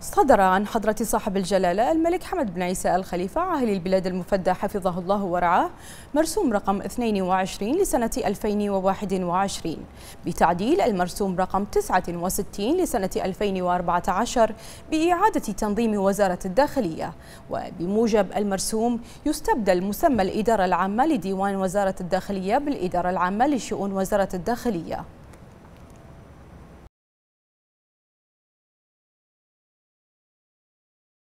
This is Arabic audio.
صدر عن حضرة صاحب الجلالة الملك حمد بن عيسى الخليفة عاهل البلاد المفدى حفظه الله ورعاه مرسوم رقم 22 لسنة 2021 بتعديل المرسوم رقم 69 لسنة 2014 بإعادة تنظيم وزارة الداخلية وبموجب المرسوم يستبدل مسمى الإدارة العامة لديوان وزارة الداخلية بالإدارة العامة لشؤون وزارة الداخلية